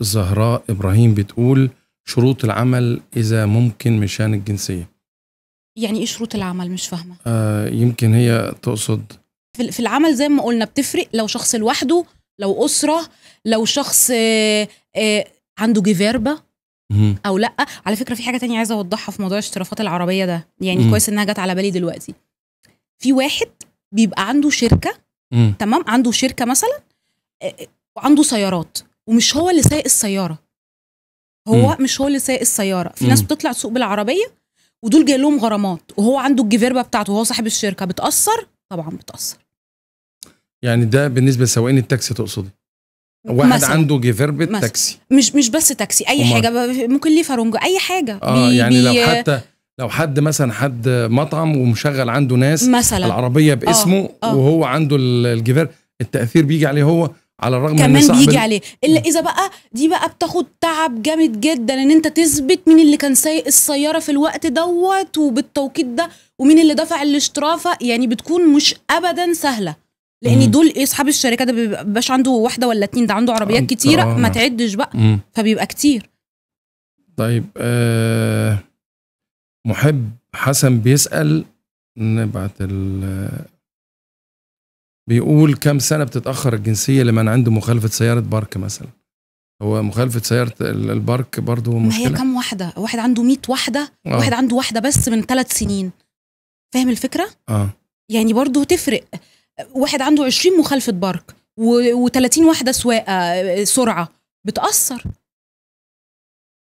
زهراء ابراهيم بتقول شروط العمل اذا ممكن مشان الجنسيه يعني ايه شروط العمل مش فاهمه آه يمكن هي تقصد في العمل زي ما قلنا بتفرق لو شخص لوحده لو اسره لو شخص آه آه عنده جيفيربا او لا على فكره في حاجه تانية عايزه اوضحها في موضوع الاشترافات العربيه ده يعني كويس انها جت على بالي دلوقتي في واحد بيبقى عنده شركه تمام عنده شركه مثلا وعنده آه، آه، سيارات ومش هو اللي سايق السياره هو م. مش هو اللي سايق السياره في م. ناس بتطلع تسوق بالعربيه ودول جاي لهم غرامات وهو عنده الجفيربه بتاعته وهو صاحب الشركه بتاثر طبعا بتاثر يعني ده بالنسبه لسواقين التاكسي تقصدي واحد مثلا. عنده جفربة تاكسي مش مش بس تاكسي اي حاجه ممكن ليه فرنجو اي حاجه اه بي يعني بي لو آه. حتى لو حد مثلا حد مطعم ومشغل عنده ناس مثلا العربيه آه، باسمه آه. آه. وهو عنده الجفر التاثير بيجي عليه هو على الرغم كمان من بيجي عليه الا اذا بقى دي بقى بتاخد تعب جامد جدا ان انت تثبت مين اللي كان سايق السياره في الوقت دوت وبالتوقيت ده ومين اللي دفع الاشترافه يعني بتكون مش ابدا سهله لان مم. دول ايه اصحاب الشركه ده بيبقاش عنده واحده ولا اتنين ده عنده عربيات كتيره آه. ما تعدش بقى مم. فبيبقى كتير طيب آه محب حسن بيسال نبعت بيقول كم سنه بتتاخر الجنسيه لمن عنده مخالفه سياره بارك مثلا هو مخالفه سياره البارك برضه ما هي كم واحده واحد عنده 100 واحده آه. واحد عنده واحده بس من ثلاث سنين فاهم الفكره اه يعني برضه تفرق واحد عنده 20 مخالفه بارك و30 واحده سواقه آه، سرعه بتاثر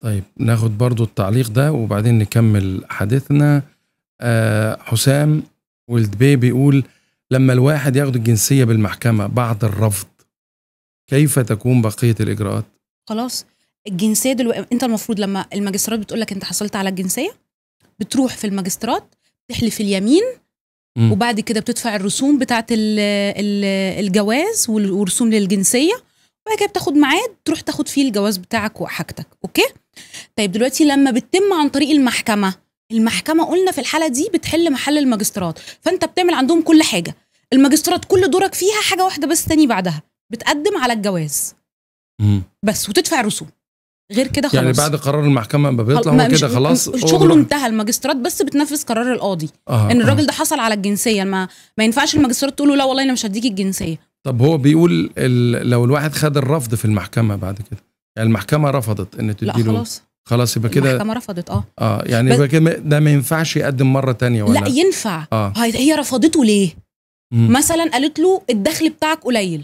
طيب ناخد برضو التعليق ده وبعدين نكمل حديثنا آه حسام ولد بيه بيقول لما الواحد ياخد الجنسيه بالمحكمه بعد الرفض كيف تكون بقيه الاجراءات خلاص الجنسيه دلوقتي انت المفروض لما الماجستيرات بتقول لك انت حصلت على الجنسيه بتروح في الماجستيرات تحلف اليمين م. وبعد كده بتدفع الرسوم بتاعه الجواز ورسوم للجنسيه وبعد كده بتاخد ميعاد تروح تاخد فيه الجواز بتاعك وحاجتك اوكي طيب دلوقتي لما بتتم عن طريق المحكمه المحكمه قلنا في الحاله دي بتحل محل الماجسترات فانت بتعمل عندهم كل حاجه الماجسترات كل دورك فيها حاجه واحده بس تاني بعدها بتقدم على الجواز مم. بس وتدفع رسوم غير كده يعني خلاص يعني بعد قرار المحكمه ما بيطلع هو كده خلاص شغله انتهى الماجسترات بس بتنفذ قرار القاضي آه, آه. ان الراجل آه. ده حصل على الجنسيه ما ما ينفعش الماجسترات تقول له لا والله انا مش هديك الجنسيه طب هو بيقول لو الواحد خد الرفض في المحكمه بعد كده يعني المحكمه رفضت ان تديله لا خلاص خلاص يبقى كده المحكمه رفضت اه اه يعني يبقى كده ده ما ينفعش يقدم مره تانية ولا لا ينفع آه. هي رفضته ليه مم. مثلا قالت له الدخل بتاعك قليل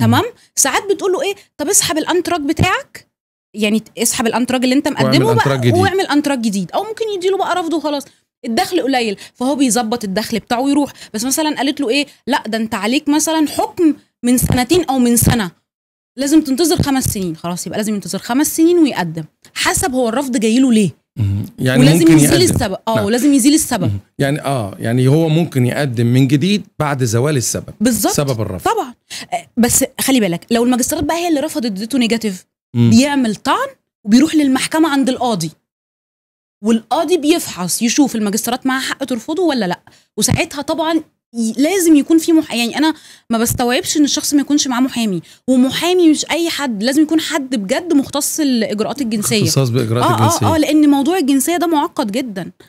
تمام ساعات بتقول له ايه طب اسحب الانتراك بتاعك يعني اسحب الانتراك اللي انت مقدمه واعمل انتراك جديد. واعمل انتراك جديد او ممكن يديله بقى رفضه وخلاص الدخل قليل فهو بيظبط الدخل بتاعه ويروح بس مثلا قالت له ايه لا ده انت عليك مثلا حكم من سنتين او من سنه لازم تنتظر خمس سنين خلاص يبقى لازم ينتظر خمس سنين ويقدم حسب هو الرفض جاي له ليه يعني ولازم ممكن يزيل يقدم. السبب اه نعم. ولازم يزيل السبب يعني اه يعني هو ممكن يقدم من جديد بعد زوال السبب بالظبط سبب الرفض طبعا آه، بس خلي بالك لو الماجستيرات بقى هي اللي رفضت اديته نيجاتيف بيعمل طعن وبيروح للمحكمه عند القاضي والقاضي بيفحص يشوف الماجستيرات معاها حق ترفضه ولا لا وساعتها طبعا لازم يكون في مح... يعني انا ما بستوعبش ان الشخص ما يكونش معاه محامي ومحامي مش اي حد لازم يكون حد بجد مختص الاجراءات الجنسيه مختص باجراءات آه, آه، الجنسيه اه اه لان موضوع الجنسيه ده معقد جدا